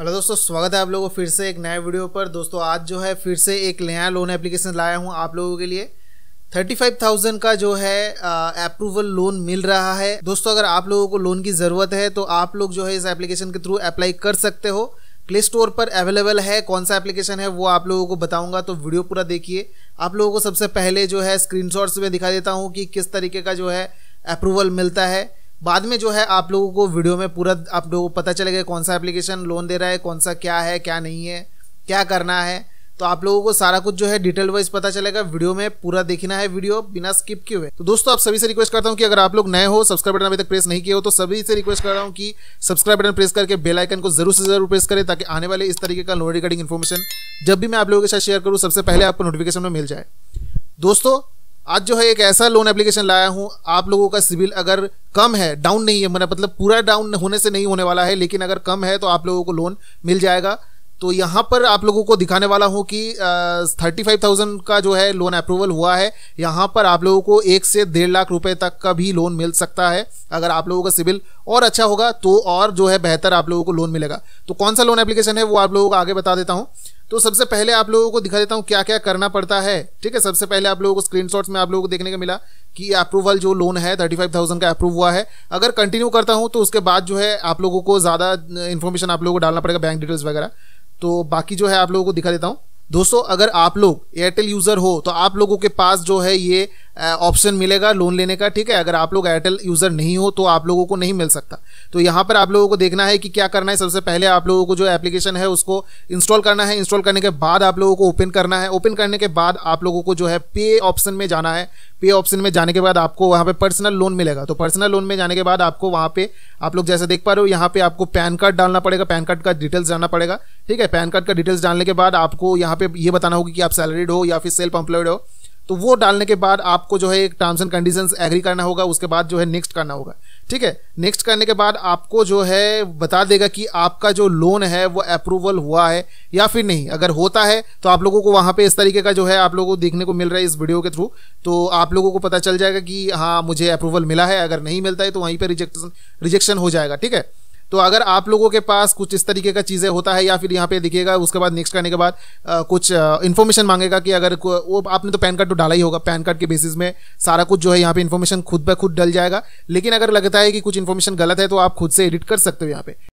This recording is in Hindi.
हेलो दोस्तों स्वागत है आप लोगों को फिर से एक नए वीडियो पर दोस्तों आज जो है फिर से एक नया लोन एप्लीकेशन लाया हूं आप लोगों के लिए 35,000 का जो है अप्रूवल लोन मिल रहा है दोस्तों अगर आप लोगों को लोन की ज़रूरत है तो आप लोग जो है इस एप्लीकेशन के थ्रू अप्लाई कर सकते हो प्ले स्टोर पर अवेलेबल है कौन सा एप्लीकेशन है वो आप लोगों को बताऊंगा तो वीडियो पूरा देखिए आप लोगों को सबसे पहले जो है स्क्रीनशॉट्स में दिखा देता हूँ कि किस तरीके का जो है अप्रूवल मिलता है बाद में जो है आप लोगों को वीडियो में पूरा आप लोगों को पता चलेगा कौन सा एप्लीकेशन लोन दे रहा है कौन सा क्या है क्या नहीं है क्या करना है तो आप लोगों को सारा कुछ जो है डिटेल वाइज पता चलेगा वीडियो में पूरा देखना है वीडियो बिना स्किप किए हुए तो दोस्तों आप सभी से रिक्वेस्ट करता हूँ कि अगर आप लोग नए हो सब्सक्राइब बटन अभी तक प्रेस नहीं किए हो तो सभी से रिक्वेस्ट कर रहा हूँ कि सब्सक्राइब बटन प्रेस करके बेल आइकन को जरूर से जरूर प्रेस करें ताकि आने वाले इस तरीके का लोन रिगार्डिंग इन्फॉर्मेशन जब भी मैं आप लोगों के साथ शेयर करूँ सबसे पहले आपको नोटिफिकेशन में मिल जाए दोस्तों आज जो है एक ऐसा लोन एप्लीकेशन लाया हूँ आप लोगों का सिविल अगर कम है डाउन नहीं है मतलब, मतलब पूरा डाउन होने से नहीं होने वाला है लेकिन अगर कम है तो आप लोगों को लोन मिल जाएगा तो यहाँ पर आप लोगों को दिखाने वाला हूँ कि थर्टी फाइव थाउजेंड का जो है लोन अप्रूवल हुआ है यहाँ पर आप लोगों को एक से डेढ़ लाख रुपए तक का भी लोन मिल सकता है अगर आप लोगों का सिविल और अच्छा होगा तो और जो है बेहतर आप लोगों को लोन मिलेगा तो कौन सा लोन एप्लीकेशन है वो आप लोगों को आगे बता देता हूँ तो सबसे पहले आप लोगों को दिखा देता हूँ क्या क्या करना पड़ता है ठीक है सबसे पहले आप लोगों को स्क्रीन में आप लोगों को देखने को मिला कि अप्रूवल जो लोन है थर्टी फाइव थाउजेंड का अप्रूव हुआ है अगर कंटिन्यू करता हूँ तो उसके बाद जो है आप लोगों को ज़्यादा इन्फॉर्मेशन आप लोगों को डालना पड़ेगा बैंक डिटेल्स वगैरह तो बाकी जो है आप लोगों को दिखा देता हूँ दोस्तों अगर आप लोग एयरटेल यूज़र हो तो आप लोगों के पास जो है ये ऑप्शन मिलेगा लोन लेने का ठीक है अगर आप लोग एयरटेल यूज़र नहीं हो तो आप लोगों को नहीं मिल सकता तो यहाँ पर आप लोगों को देखना है कि क्या करना है सबसे पहले आप लोगों को जो एप्लीकेशन है उसको इंस्टॉल करना है इंस्टॉल करने के बाद आप लोगों को ओपन करना है ओपन करने के बाद आप लोगों को जो है पे ऑप्शन में जाना है पे ऑप्शन में जाने के बाद आपको वहाँ पे पर्सनल लोन मिलेगा तो पर्सनल लोन में जाने के बाद आपको वहाँ पे आप लोग जैसे देख पा रहे हो यहाँ पे आपको पैन कार्ड डालना पड़ेगा पैन कार्ड का डिटेल्स डालना पड़ेगा ठीक है पैन कार्ड का डिटेल्स डालने के बाद आपको यहाँ पे ये बताना होगा कि आप सैलरीड हो या फिर सेल्फ एम्प्लॉयड हो तो वो डालने के बाद आपको जो है एक टर्म्स एंड कंडीशन एग्री करना होगा उसके बाद जो है नेक्स्ट करना होगा ठीक है नेक्स्ट करने के बाद आपको जो है बता देगा कि आपका जो लोन है वो अप्रूवल हुआ है या फिर नहीं अगर होता है तो आप लोगों को वहाँ पे इस तरीके का जो है आप लोगों को देखने को मिल रहा है इस वीडियो के थ्रू तो आप लोगों को पता चल जाएगा कि हाँ मुझे अप्रूवल मिला है अगर नहीं मिलता है तो वहीं पर रिजेक्शन रिजेक्शन हो जाएगा ठीक है तो अगर आप लोगों के पास कुछ इस तरीके का चीज़ें होता है या फिर यहाँ पे दिखेगा उसके बाद नेक्स्ट करने के बाद आ, कुछ इन्फॉर्मेशन मांगेगा कि अगर वो आपने तो पैन कार्ड तो डाला ही होगा पैन कार्ड के बेसिस में सारा कुछ जो है यहाँ पे इन्फॉर्मेशन खुद ब खुद डल जाएगा लेकिन अगर लगता है कि कुछ इन्फॉर्मेशन गलत है तो आप खुद से एडिट कर सकते हो यहाँ पे